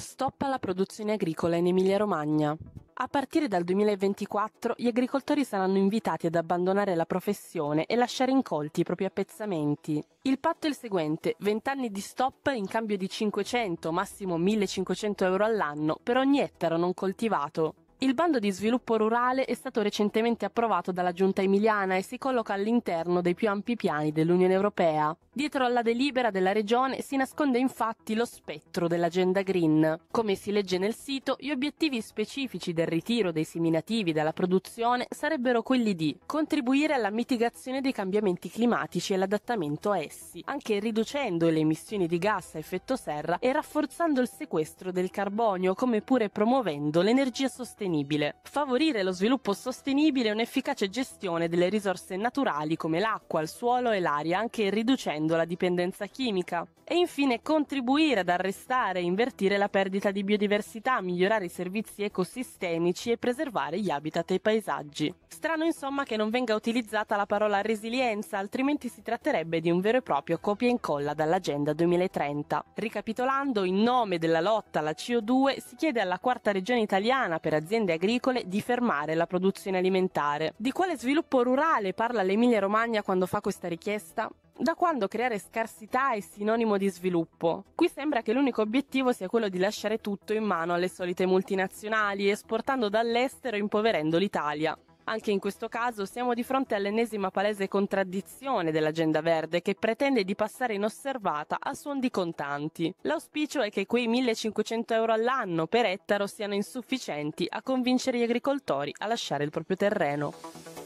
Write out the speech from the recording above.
Stop alla produzione agricola in Emilia-Romagna. A partire dal 2024 gli agricoltori saranno invitati ad abbandonare la professione e lasciare incolti i propri appezzamenti. Il patto è il seguente, 20 anni di stop in cambio di 500, massimo 1500 euro all'anno per ogni ettaro non coltivato. Il bando di sviluppo rurale è stato recentemente approvato dalla Giunta emiliana e si colloca all'interno dei più ampi piani dell'Unione Europea. Dietro alla delibera della Regione si nasconde infatti lo spettro dell'agenda green. Come si legge nel sito, gli obiettivi specifici del ritiro dei seminativi dalla produzione sarebbero quelli di contribuire alla mitigazione dei cambiamenti climatici e all'adattamento a essi, anche riducendo le emissioni di gas a effetto serra e rafforzando il sequestro del carbonio, come pure promuovendo l'energia sostenibile sostenibile, favorire lo sviluppo sostenibile e un'efficace gestione delle risorse naturali come l'acqua, il suolo e l'aria, anche riducendo la dipendenza chimica. E infine contribuire ad arrestare e invertire la perdita di biodiversità, migliorare i servizi ecosistemici e preservare gli habitat e i paesaggi. Strano insomma che non venga utilizzata la parola resilienza, altrimenti si tratterebbe di un vero e proprio copia e incolla dall'Agenda 2030. Ricapitolando, in nome della lotta alla CO2 si chiede alla quarta regione italiana per aziende aziende agricole di fermare la produzione alimentare. Di quale sviluppo rurale parla l'Emilia Romagna quando fa questa richiesta? Da quando creare scarsità è sinonimo di sviluppo? Qui sembra che l'unico obiettivo sia quello di lasciare tutto in mano alle solite multinazionali, esportando dall'estero e impoverendo l'Italia. Anche in questo caso siamo di fronte all'ennesima palese contraddizione dell'agenda verde che pretende di passare inosservata a suon di contanti. L'auspicio è che quei 1500 euro all'anno per ettaro siano insufficienti a convincere gli agricoltori a lasciare il proprio terreno.